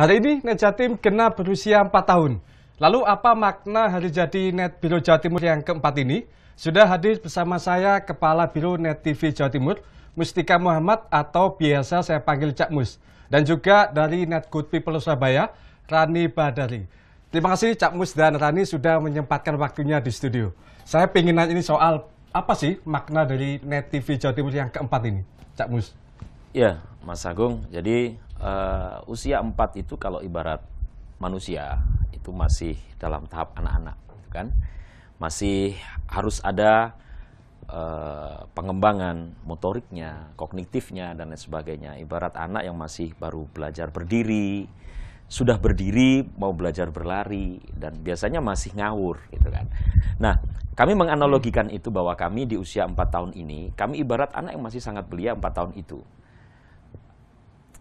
Hari ini Netjatim kena berusia 4 tahun. Lalu apa makna hari jadi Net Biro Jawa Timur yang keempat ini? Sudah hadir bersama saya Kepala Biro Net TV Jawa Timur, Mustika Muhammad atau biasa saya panggil Cak Mus. Dan juga dari Net Good People Surabaya, Rani Badari. Terima kasih Cak Mus dan Rani sudah menyempatkan waktunya di studio. Saya ingin nanya ini soal apa sih makna dari Net TV Jawa Timur yang keempat ini, Cak Mus? Ya, Mas Agung, jadi uh, usia 4 itu kalau ibarat manusia itu masih dalam tahap anak-anak gitu kan masih harus ada uh, pengembangan motoriknya, kognitifnya dan lain sebagainya. Ibarat anak yang masih baru belajar berdiri, sudah berdiri mau belajar berlari dan biasanya masih ngawur gitu kan. Nah, kami menganalogikan itu bahwa kami di usia empat tahun ini, kami ibarat anak yang masih sangat belia empat tahun itu.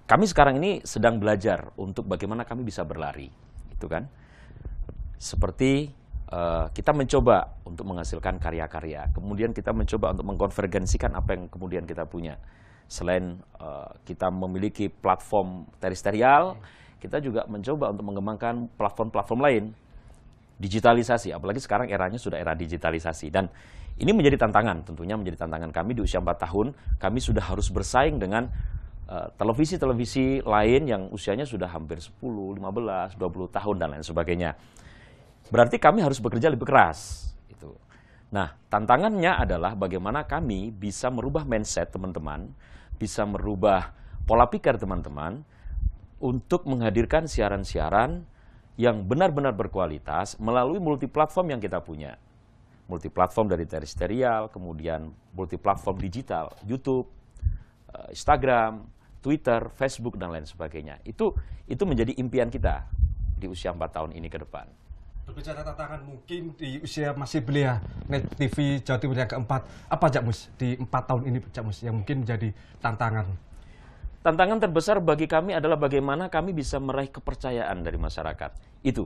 Kami sekarang ini sedang belajar untuk bagaimana kami bisa berlari, itu kan? Seperti uh, kita mencoba untuk menghasilkan karya-karya, kemudian kita mencoba untuk mengkonvergensikan apa yang kemudian kita punya. Selain uh, kita memiliki platform teristerial, kita juga mencoba untuk mengembangkan platform-platform lain digitalisasi, apalagi sekarang eranya sudah era digitalisasi. Dan ini menjadi tantangan, tentunya menjadi tantangan kami di usia 4 tahun, kami sudah harus bersaing dengan Eh, televisi-televisi lain yang usianya sudah hampir 10, 15, 20 tahun dan lain sebagainya. Berarti kami harus bekerja lebih keras. Itu. Nah, tantangannya adalah bagaimana kami bisa merubah mindset teman-teman, bisa merubah pola pikir teman-teman untuk menghadirkan siaran-siaran yang benar-benar berkualitas melalui multiplatform yang kita punya. Multiplatform dari teristerial, kemudian multiplatform digital, YouTube, eh, Instagram, Twitter, Facebook dan lain sebagainya. Itu itu menjadi impian kita di usia 4 tahun ini ke depan. Berbicara tantangan mungkin di usia masih belia net TV Jawa Timur yang keempat, apa Cak Mus di empat tahun ini Cak Mus yang mungkin menjadi tantangan? Tantangan terbesar bagi kami adalah bagaimana kami bisa meraih kepercayaan dari masyarakat. Itu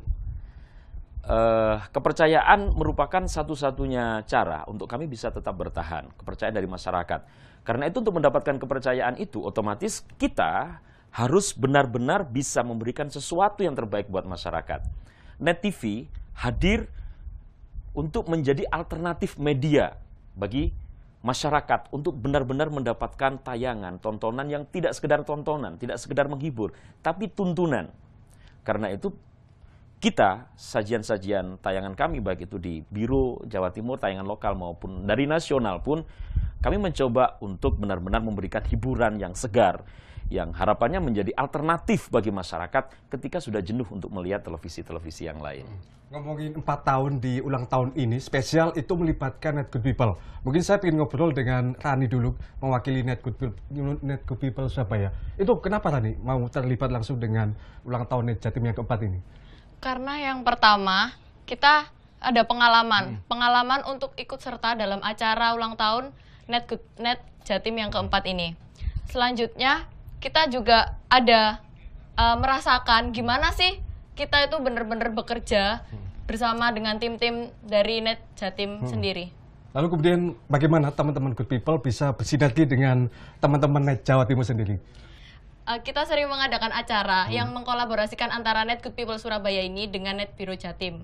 Uh, kepercayaan merupakan satu-satunya cara untuk kami bisa tetap bertahan, kepercayaan dari masyarakat. Karena itu untuk mendapatkan kepercayaan itu otomatis kita harus benar-benar bisa memberikan sesuatu yang terbaik buat masyarakat. Net TV hadir untuk menjadi alternatif media bagi masyarakat untuk benar-benar mendapatkan tayangan, tontonan yang tidak sekedar tontonan, tidak sekedar menghibur, tapi tuntunan. Karena itu kita sajian-sajian tayangan kami baik itu di Biro Jawa Timur tayangan lokal maupun dari nasional pun kami mencoba untuk benar-benar memberikan hiburan yang segar yang harapannya menjadi alternatif bagi masyarakat ketika sudah jenuh untuk melihat televisi-televisi yang lain. Ngomongin empat tahun di ulang tahun ini, spesial itu melibatkan Net Good People. Mungkin saya ingin ngobrol dengan Rani dulu, mewakili Net Good People, Net Good People siapa ya? Itu kenapa Rani mau terlibat langsung dengan ulang tahun Net Jatim yang keempat ini? Karena yang pertama, kita ada pengalaman, hmm. pengalaman untuk ikut serta dalam acara ulang tahun Net Net Jatim yang keempat ini. Selanjutnya, kita juga ada uh, merasakan gimana sih kita itu benar-benar bekerja hmm. bersama dengan tim-tim dari Net Jatim hmm. sendiri. Lalu kemudian bagaimana teman-teman Good People bisa bersinergi dengan teman-teman Net Jawa Timur sendiri? uh, kita sering mengadakan acara hmm. yang mengkolaborasikan antara Net Good People Surabaya ini dengan Net Biro Jatim.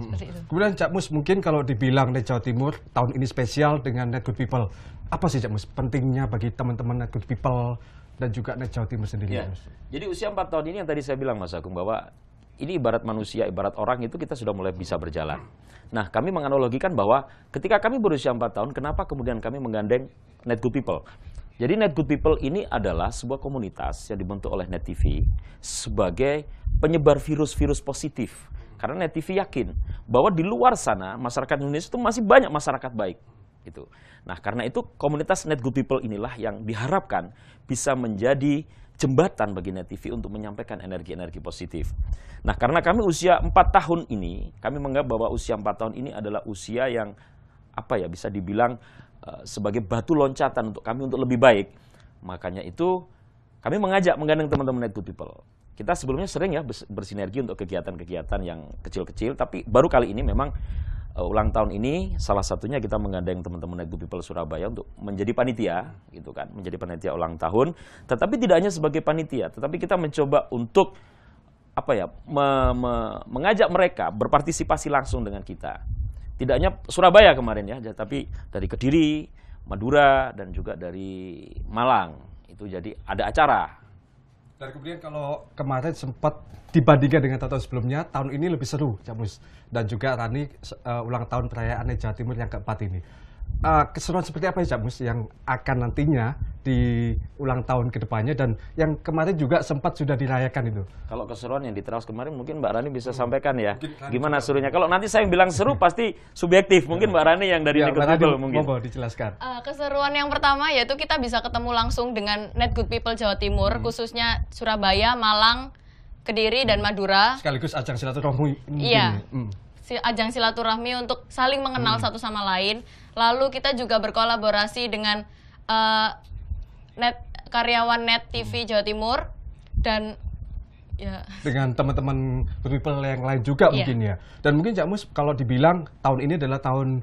Hmm. Kemudian Cak Mus, mungkin kalau dibilang Net Jawa Timur tahun ini spesial dengan Net Good People, apa sih Cak Mus pentingnya bagi teman-teman Net Good People dan juga Net Jawa Timur sendiri? Ya. Mus? Jadi usia 4 tahun ini yang tadi saya bilang Mas Agung bahwa ini ibarat manusia, ibarat orang itu kita sudah mulai bisa berjalan. Nah, kami menganalogikan bahwa ketika kami berusia 4 tahun, kenapa kemudian kami menggandeng Net Good People? Jadi Net Good People ini adalah sebuah komunitas yang dibentuk oleh Net TV sebagai penyebar virus-virus positif. Karena Net TV yakin bahwa di luar sana masyarakat Indonesia itu masih banyak masyarakat baik. gitu. Nah, karena itu komunitas Net Good People inilah yang diharapkan bisa menjadi jembatan bagi Net TV untuk menyampaikan energi-energi positif. Nah, karena kami usia 4 tahun ini, kami menganggap bahwa usia 4 tahun ini adalah usia yang apa ya bisa dibilang Eh, sebagai batu loncatan untuk kami untuk lebih baik. Makanya itu kami mengajak menggandeng teman-teman Net Good People. Kita sebelumnya sering ya bersinergi untuk kegiatan-kegiatan yang kecil-kecil, tapi baru kali ini memang uh, ulang tahun ini salah satunya kita menggandeng teman-teman Net Good People Surabaya untuk menjadi panitia, gitu kan, menjadi panitia ulang tahun. Tetapi tidak hanya sebagai panitia, tetapi kita mencoba untuk apa ya me, me, mengajak mereka berpartisipasi langsung dengan kita tidak hanya Surabaya kemarin ya, tapi dari Kediri, Madura dan juga dari Malang. Itu jadi ada acara. Dan kemudian kalau kemarin sempat dibandingkan dengan tahun sebelumnya, tahun ini lebih seru, Camus. Dan juga Rani uh, ulang tahun perayaan Jawa Timur yang keempat ini. Eh, keseruan seperti apa ya Jamus yang akan nantinya di ulang tahun kedepannya dan yang kemarin juga sempat sudah dirayakan itu. Kalau keseruan yang di kemarin mungkin Mbak Rani bisa hmm. sampaikan ya gimana serunya. Kalau nanti saya yang bilang seru pasti subjektif. Mungkin Mbak Rani yang dari ya, Nikot Google mungkin. mau dijelaskan. Uh, keseruan yang pertama yaitu kita bisa ketemu langsung dengan Net Good People Jawa Timur hmm. khususnya Surabaya, Malang, Kediri dan Madura. Sekaligus ajang silaturahmi. Iya. Hmm ajang silaturahmi untuk saling mengenal hmm. satu sama lain. Lalu kita juga berkolaborasi dengan uh, net karyawan Net TV hmm. Jawa Timur dan ya dengan teman-teman people yang lain juga yeah. mungkin ya. Dan mungkin Cak Mus kalau dibilang tahun ini adalah tahun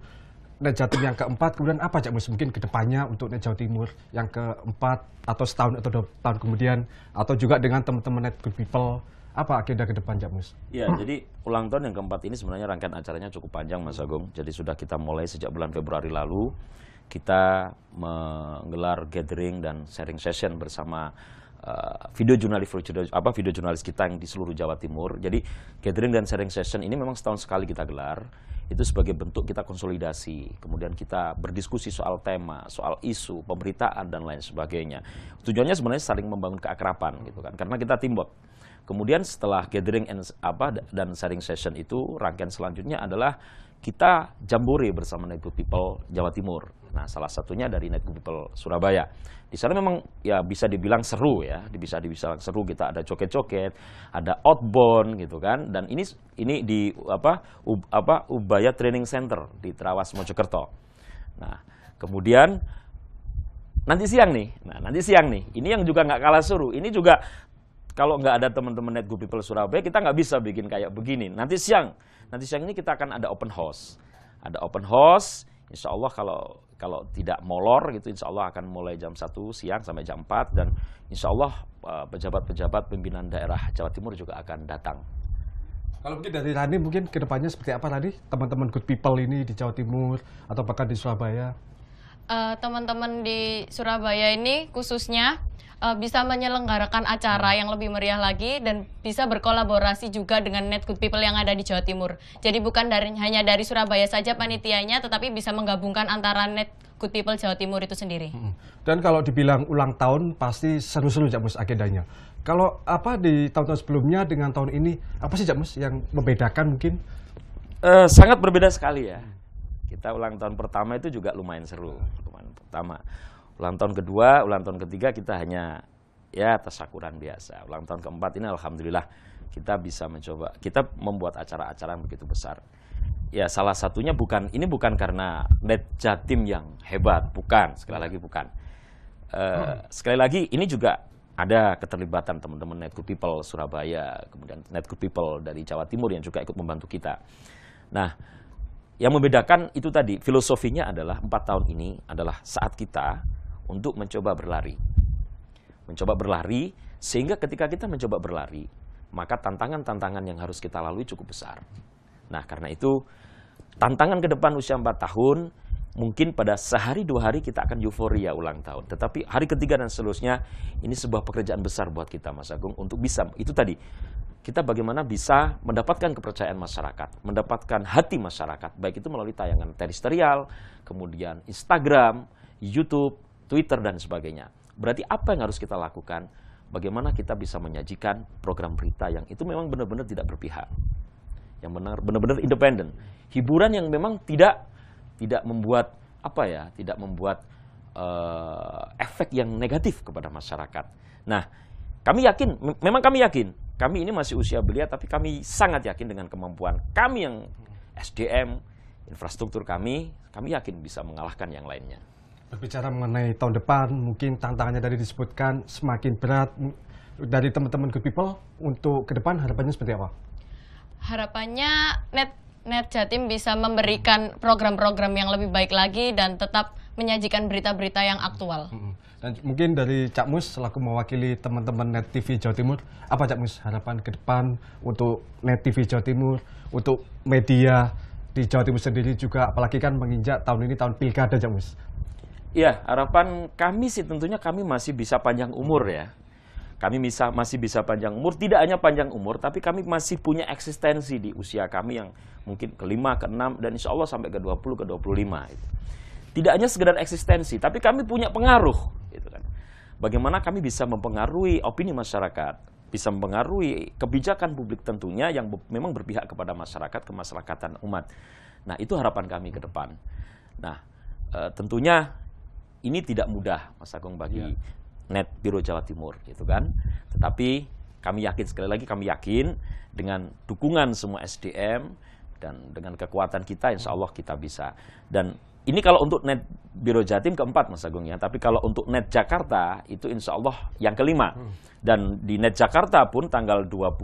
Net Jatim yang keempat, kemudian apa Cak Mus mungkin kedepannya untuk Net Jawa Timur yang keempat atau setahun atau dua tahun kemudian atau juga dengan teman-teman Net Good People apa agenda ke depan, Cak Mus? Ya, jadi ulang tahun yang keempat ini sebenarnya rangkaian acaranya cukup panjang, Mas Agung. Jadi sudah kita mulai sejak bulan Februari lalu. Kita menggelar gathering dan sharing session bersama Uh, video jurnalis apa video jurnalis kita yang di seluruh Jawa Timur. Jadi gathering dan sharing session ini memang setahun sekali kita gelar itu sebagai bentuk kita konsolidasi, kemudian kita berdiskusi soal tema, soal isu, pemberitaan dan lain sebagainya. Tujuannya sebenarnya saling membangun keakraban gitu kan, karena kita teamwork. Kemudian setelah gathering and, apa dan sharing session itu rangkaian selanjutnya adalah kita jambore bersama Netbook People Jawa Timur. Nah, salah satunya dari Netbook People Surabaya. Di sana memang ya bisa dibilang seru ya, bisa dibilang seru kita ada coket-coket ada outbound gitu kan. Dan ini ini di apa ub, apa Surabaya Training Center di Trawas Mojokerto. Nah, kemudian nanti siang nih, nah nanti siang nih, ini yang juga nggak kalah seru, ini juga kalau nggak ada teman-teman Net Good People Surabaya, kita nggak bisa bikin kayak begini. Nanti siang, nanti siang ini kita akan ada open house. Ada open house, insya Allah kalau kalau tidak molor gitu, insya Allah akan mulai jam 1 siang sampai jam 4. Dan insya Allah eh, pejabat-pejabat pimpinan daerah Jawa Timur juga akan datang kalau mungkin dari Rani mungkin kedepannya seperti apa tadi teman-teman good people ini di Jawa Timur atau bahkan di Surabaya? Eh, teman-teman uh, di Surabaya ini khususnya uh, bisa menyelenggarakan acara yang lebih meriah lagi dan bisa berkolaborasi juga dengan Net Good People yang ada di Jawa Timur. Jadi bukan dari hanya dari Surabaya saja panitianya, tetapi bisa menggabungkan antara Net Good People Jawa Timur itu sendiri. Dan kalau dibilang ulang tahun, pasti seru-seru jamus agendanya. Kalau apa di tahun-tahun sebelumnya dengan tahun ini apa sih Jamus yang membedakan mungkin? Uh, sangat berbeda sekali ya. Kita ulang tahun pertama itu juga lumayan seru. Lumayan pertama, ulang tahun kedua, ulang tahun ketiga kita hanya ya tasakuran biasa. Ulang tahun keempat ini alhamdulillah kita bisa mencoba kita membuat acara-acara yang begitu besar. Ya salah satunya bukan ini bukan karena net jatim yang hebat, bukan sekali iya. lagi bukan. Uh, Sekali lagi ini juga ada keterlibatan teman-teman Net Good People Surabaya, kemudian Net Good People dari Jawa Timur yang juga ikut membantu kita. Nah, yang membedakan itu tadi, filosofinya adalah empat tahun ini adalah saat kita untuk mencoba berlari. Mencoba berlari, sehingga ketika kita mencoba berlari, maka tantangan-tantangan yang harus kita lalui cukup besar. Nah, karena itu, tantangan ke depan usia empat tahun, mungkin pada sehari dua hari kita akan euforia ulang tahun. Tetapi hari ketiga dan seterusnya ini sebuah pekerjaan besar buat kita Mas Agung untuk bisa itu tadi kita bagaimana bisa mendapatkan kepercayaan masyarakat, mendapatkan hati masyarakat, baik itu melalui tayangan terestrial, kemudian Instagram, YouTube, Twitter dan sebagainya. Berarti apa yang harus kita lakukan? Bagaimana kita bisa menyajikan program berita yang itu memang benar-benar tidak berpihak, yang benar-benar independen, hiburan yang memang tidak tidak membuat apa ya, tidak membuat uh, efek yang negatif kepada masyarakat. Nah, kami yakin, memang kami yakin, kami ini masih usia belia, tapi kami sangat yakin dengan kemampuan kami yang SDM, infrastruktur kami, kami yakin bisa mengalahkan yang lainnya. Berbicara mengenai tahun depan, mungkin tantangannya dari disebutkan semakin berat dari teman-teman Good People untuk ke depan harapannya seperti apa? Harapannya net Net Jatim bisa memberikan program-program yang lebih baik lagi dan tetap menyajikan berita-berita yang aktual. Hmm. Dan mungkin dari Cak Mus selaku mewakili teman-teman Net TV Jawa Timur, apa Cak Mus harapan ke depan untuk Net TV Jawa Timur, untuk media di Jawa Timur sendiri juga, apalagi kan menginjak tahun ini tahun pilkada Cak Mus? Ya, harapan kami sih tentunya kami masih bisa panjang umur ya. Kami bisa, masih bisa panjang umur, tidak hanya panjang umur, tapi kami masih punya eksistensi di usia kami yang mungkin kelima, keenam, dan insya Allah sampai ke 20, ke 25. Gitu. Tidak hanya sekedar eksistensi, tapi kami punya pengaruh. Gitu kan. Bagaimana kami bisa mempengaruhi opini masyarakat, bisa mempengaruhi kebijakan publik tentunya yang memang berpihak kepada masyarakat, kemasyarakatan umat. Nah, itu harapan kami ke depan. Nah, e, tentunya ini tidak mudah, Mas Agung, bagi ya net Biro Jawa Timur gitu kan. Tetapi kami yakin sekali lagi kami yakin dengan dukungan semua SDM dan dengan kekuatan kita insya Allah kita bisa. Dan ini kalau untuk net Biro Jatim keempat Mas Agung ya, tapi kalau untuk net Jakarta itu insya Allah yang kelima. Hmm. Dan di net Jakarta pun tanggal 29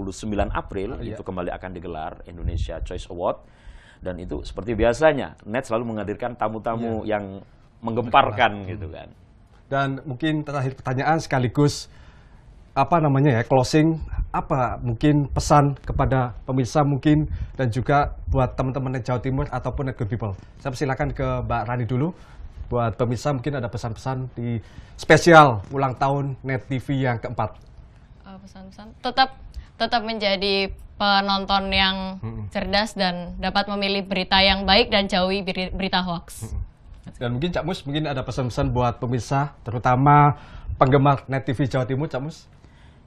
April oh, iya. itu kembali akan digelar Indonesia Choice Award. Dan itu seperti biasanya, net selalu menghadirkan tamu-tamu yeah. yang menggemparkan gitu kan. Dan mungkin terakhir pertanyaan sekaligus apa namanya ya closing apa mungkin pesan kepada pemirsa mungkin dan juga buat teman-teman di Jawa Timur ataupun good people. Saya persilakan ke Mbak Rani dulu. Buat pemirsa mungkin ada pesan-pesan di spesial ulang tahun Net TV yang keempat. Eh, pesan-pesan uh, tetap tetap menjadi penonton yang cerdas dan dapat memilih berita yang baik dan jauhi berita hoax. Dan mungkin Cak Mus mungkin ada pesan-pesan buat pemirsa, terutama penggemar Net TV Jawa Timur, Cak Mus.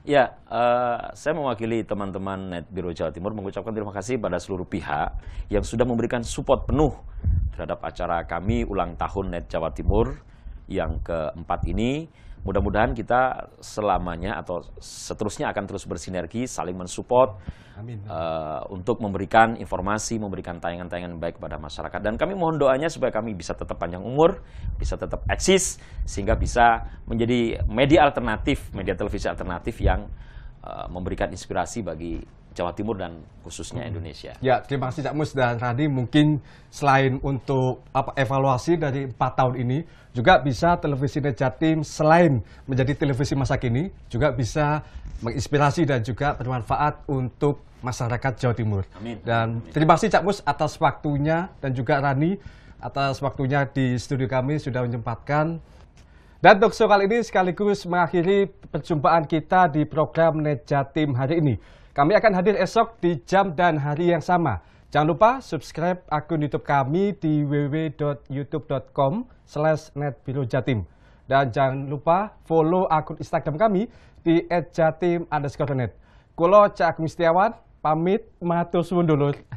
Ya, uh, saya mewakili teman-teman Net Biro Jawa Timur mengucapkan terima kasih pada seluruh pihak yang sudah memberikan support penuh terhadap acara kami ulang tahun Net Jawa Timur yang keempat ini. Mudah-mudahan kita selamanya atau seterusnya akan terus bersinergi, saling mensupport amin, Uh, untuk memberikan informasi, memberikan tayangan-tayangan baik kepada masyarakat. Dan kami mohon doanya supaya kami bisa tetap panjang umur, bisa tetap eksis, sehingga bisa menjadi media alternatif, media televisi alternatif yang uh, memberikan inspirasi bagi Jawa Timur dan khususnya Indonesia. Ya, terima kasih Cak Mus dan Radi. Mungkin selain untuk apa evaluasi dari empat tahun ini, juga bisa televisi Jatim selain menjadi televisi masa kini, juga bisa menginspirasi dan juga bermanfaat untuk masyarakat Jawa Timur. Amin. Dan Amin. terima kasih Cak Mus atas waktunya dan juga Rani atas waktunya di studio kami sudah menyempatkan dan untuk kali ini sekaligus mengakhiri perjumpaan kita di program Nejatim hari ini. Kami akan hadir esok di jam dan hari yang sama. Jangan lupa subscribe akun YouTube kami di www.youtube.com slash netbirojatim. Dan jangan lupa follow akun Instagram kami di @jatim_net. Kulo Cak Mistiawan, pamit, matur suwun dulur.